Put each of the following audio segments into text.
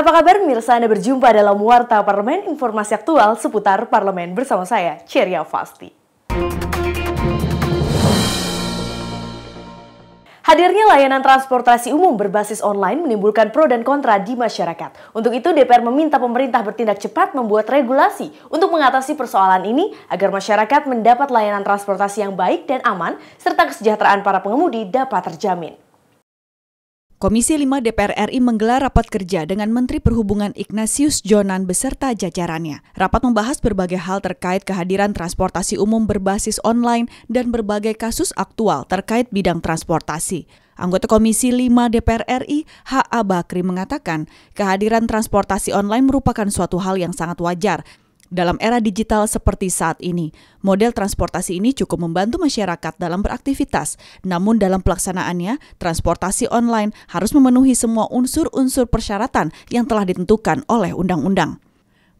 Apa kabar pemirsa Anda berjumpa dalam Warta Parlemen Informasi Aktual seputar Parlemen bersama saya, Ceria Fasti. Hadirnya layanan transportasi umum berbasis online menimbulkan pro dan kontra di masyarakat. Untuk itu DPR meminta pemerintah bertindak cepat membuat regulasi untuk mengatasi persoalan ini agar masyarakat mendapat layanan transportasi yang baik dan aman serta kesejahteraan para pengemudi dapat terjamin. Komisi 5 DPR RI menggelar rapat kerja dengan Menteri Perhubungan Ignatius Jonan beserta jajarannya. Rapat membahas berbagai hal terkait kehadiran transportasi umum berbasis online dan berbagai kasus aktual terkait bidang transportasi. Anggota Komisi 5 DPR RI, H.A. Bakri mengatakan, kehadiran transportasi online merupakan suatu hal yang sangat wajar dalam era digital seperti saat ini, model transportasi ini cukup membantu masyarakat dalam beraktivitas. Namun dalam pelaksanaannya, transportasi online harus memenuhi semua unsur-unsur persyaratan yang telah ditentukan oleh undang-undang.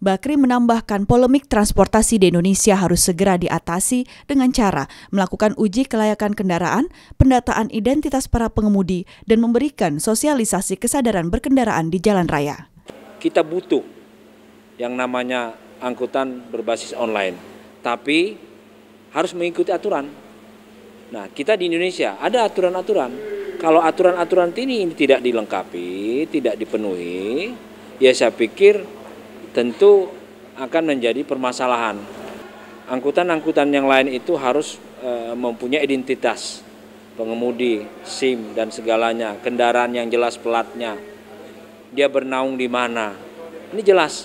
Bakri menambahkan polemik transportasi di Indonesia harus segera diatasi dengan cara melakukan uji kelayakan kendaraan, pendataan identitas para pengemudi, dan memberikan sosialisasi kesadaran berkendaraan di jalan raya. Kita butuh yang namanya angkutan berbasis online. Tapi harus mengikuti aturan. Nah, kita di Indonesia ada aturan-aturan. Kalau aturan-aturan ini tidak dilengkapi, tidak dipenuhi, ya saya pikir tentu akan menjadi permasalahan. Angkutan-angkutan yang lain itu harus e, mempunyai identitas pengemudi, SIM dan segalanya, kendaraan yang jelas pelatnya. Dia bernaung di mana. Ini jelas.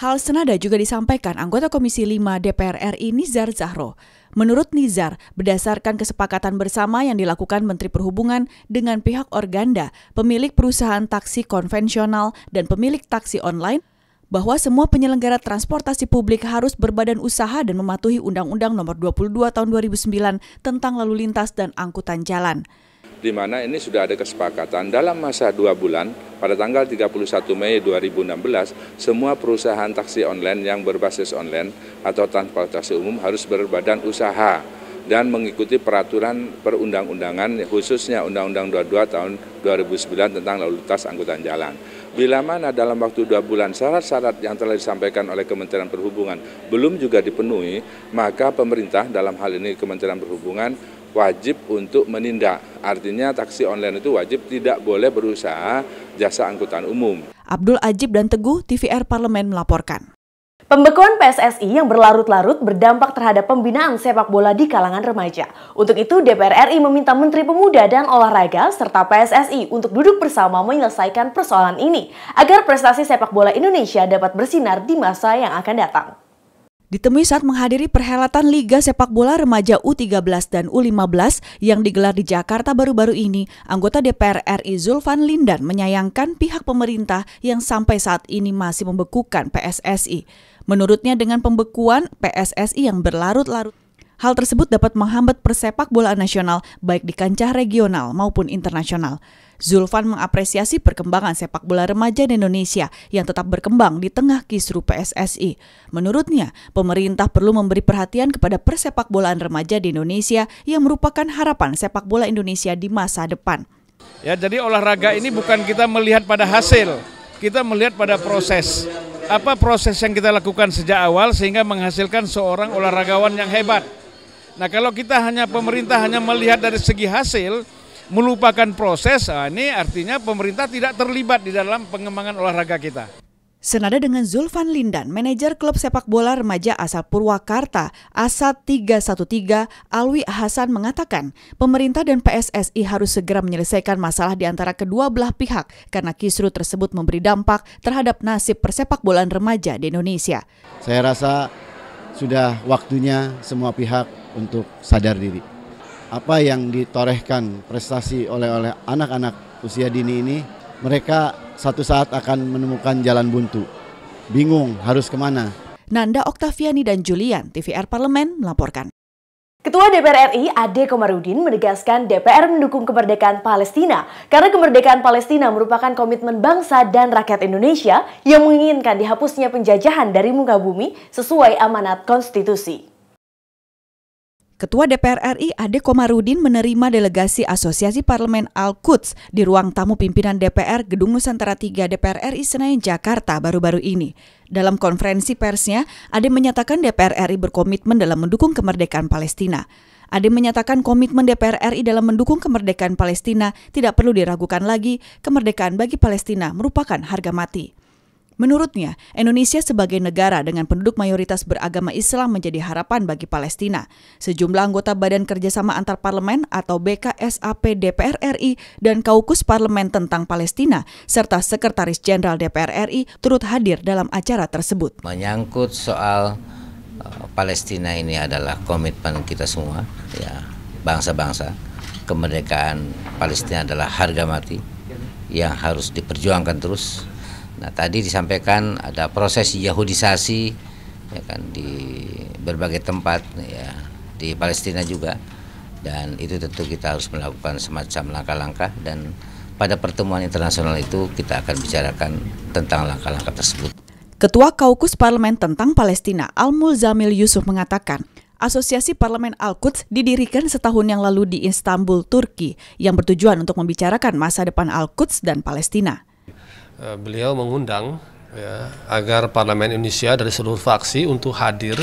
Hal senada juga disampaikan anggota Komisi 5 DPR RI Nizar Zahro. Menurut Nizar, berdasarkan kesepakatan bersama yang dilakukan Menteri Perhubungan dengan pihak Organda, pemilik perusahaan taksi konvensional dan pemilik taksi online, bahwa semua penyelenggara transportasi publik harus berbadan usaha dan mematuhi Undang-Undang Nomor 22 Tahun 2009 tentang Lalu Lintas dan Angkutan Jalan di mana ini sudah ada kesepakatan dalam masa dua bulan pada tanggal 31 Mei 2016 semua perusahaan taksi online yang berbasis online atau transportasi umum harus berbadan usaha dan mengikuti peraturan perundang-undangan khususnya Undang-Undang 22 tahun 2009 tentang lalu lintas angkutan jalan. Bila mana dalam waktu dua bulan syarat-syarat yang telah disampaikan oleh Kementerian Perhubungan belum juga dipenuhi, maka pemerintah dalam hal ini Kementerian Perhubungan wajib untuk menindak. Artinya taksi online itu wajib tidak boleh berusaha jasa angkutan umum. Abdul Ajib dan Teguh, TVR Parlemen melaporkan. Pembekuan PSSI yang berlarut-larut berdampak terhadap pembinaan sepak bola di kalangan remaja. Untuk itu, DPR RI meminta Menteri Pemuda dan Olahraga serta PSSI untuk duduk bersama menyelesaikan persoalan ini agar prestasi sepak bola Indonesia dapat bersinar di masa yang akan datang. Ditemui saat menghadiri perhelatan Liga Sepak Bola Remaja U13 dan U15 yang digelar di Jakarta baru-baru ini, anggota DPR RI Zulfan Lindan menyayangkan pihak pemerintah yang sampai saat ini masih membekukan PSSI. Menurutnya dengan pembekuan PSSI yang berlarut-larut, hal tersebut dapat menghambat persepak bola nasional baik di kancah regional maupun internasional. Zulfan mengapresiasi perkembangan sepak bola remaja di Indonesia yang tetap berkembang di tengah kisru PSSI. Menurutnya, pemerintah perlu memberi perhatian kepada persepak bolaan remaja di Indonesia yang merupakan harapan sepak bola Indonesia di masa depan. Ya, jadi olahraga ini bukan kita melihat pada hasil, kita melihat pada proses. Apa proses yang kita lakukan sejak awal sehingga menghasilkan seorang olahragawan yang hebat. Nah, kalau kita hanya pemerintah hanya melihat dari segi hasil, melupakan proses, nah ini artinya pemerintah tidak terlibat di dalam pengembangan olahraga kita. Senada dengan Zulfan Lindan, manajer klub sepak bola remaja asal Purwakarta, Asat 313, Alwi Hasan mengatakan, pemerintah dan PSSI harus segera menyelesaikan masalah di antara kedua belah pihak karena kisru tersebut memberi dampak terhadap nasib persepak bolaan remaja di Indonesia. Saya rasa sudah waktunya semua pihak untuk sadar diri apa yang ditorehkan prestasi oleh oleh anak-anak usia dini ini, mereka satu saat akan menemukan jalan buntu. Bingung harus kemana. Nanda Oktaviani dan Julian, TVR Parlemen melaporkan. Ketua DPR RI Ade Komarudin menegaskan DPR mendukung kemerdekaan Palestina karena kemerdekaan Palestina merupakan komitmen bangsa dan rakyat Indonesia yang menginginkan dihapusnya penjajahan dari muka bumi sesuai amanat konstitusi. Ketua DPR RI Ade Komarudin menerima delegasi Asosiasi Parlemen Al-Quds di ruang tamu pimpinan DPR Gedung Nusantara 3 DPR RI Senayan Jakarta baru-baru ini. Dalam konferensi persnya, Ade menyatakan DPR RI berkomitmen dalam mendukung kemerdekaan Palestina. Ade menyatakan komitmen DPR RI dalam mendukung kemerdekaan Palestina tidak perlu diragukan lagi, kemerdekaan bagi Palestina merupakan harga mati. Menurutnya, Indonesia sebagai negara dengan penduduk mayoritas beragama Islam menjadi harapan bagi Palestina. Sejumlah anggota Badan Kerjasama Antar Parlemen atau BKSAP DPR RI dan Kaukus Parlemen tentang Palestina, serta Sekretaris Jenderal DPR RI turut hadir dalam acara tersebut. Menyangkut soal eh, Palestina ini adalah komitmen kita semua, ya bangsa-bangsa. Kemerdekaan Palestina adalah harga mati yang harus diperjuangkan terus Nah tadi disampaikan ada proses Yahudisasi ya kan di berbagai tempat ya di Palestina juga dan itu tentu kita harus melakukan semacam langkah-langkah dan pada pertemuan internasional itu kita akan bicarakan tentang langkah-langkah tersebut. Ketua Kaukus Parlemen tentang Palestina Al-Mulzamil Yusuf mengatakan, Asosiasi Parlemen Al-Quds didirikan setahun yang lalu di Istanbul, Turki, yang bertujuan untuk membicarakan masa depan Al-Quds dan Palestina. Eh, beliau mengundang ya, agar parlemen Indonesia dari seluruh faksi untuk hadir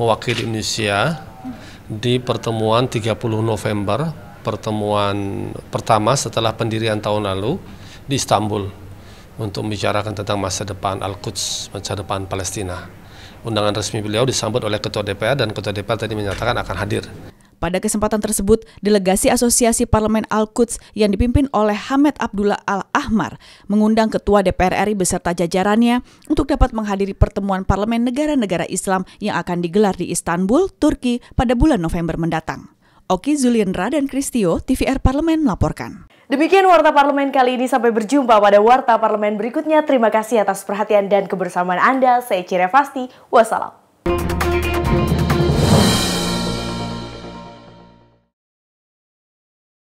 mewakili Indonesia di pertemuan 30 November pertemuan pertama setelah pendirian tahun lalu di Istanbul untuk membicarakan tentang masa depan Al-Quds, masa depan Palestina. Undangan resmi beliau disambut oleh Ketua DPR dan Ketua DPR tadi menyatakan akan hadir. Pada kesempatan tersebut, delegasi Asosiasi Parlemen Al-Quds yang dipimpin oleh Hamed Abdullah Al-Ahmar mengundang Ketua DPR RI beserta jajarannya untuk dapat menghadiri pertemuan parlemen negara-negara Islam yang akan digelar di Istanbul, Turki pada bulan November mendatang. Oki Zulindra dan Kristio, TVR Parlemen melaporkan. Demikian Warta Parlemen kali ini sampai berjumpa pada Warta Parlemen berikutnya. Terima kasih atas perhatian dan kebersamaan Anda. Saya Cire wassalam.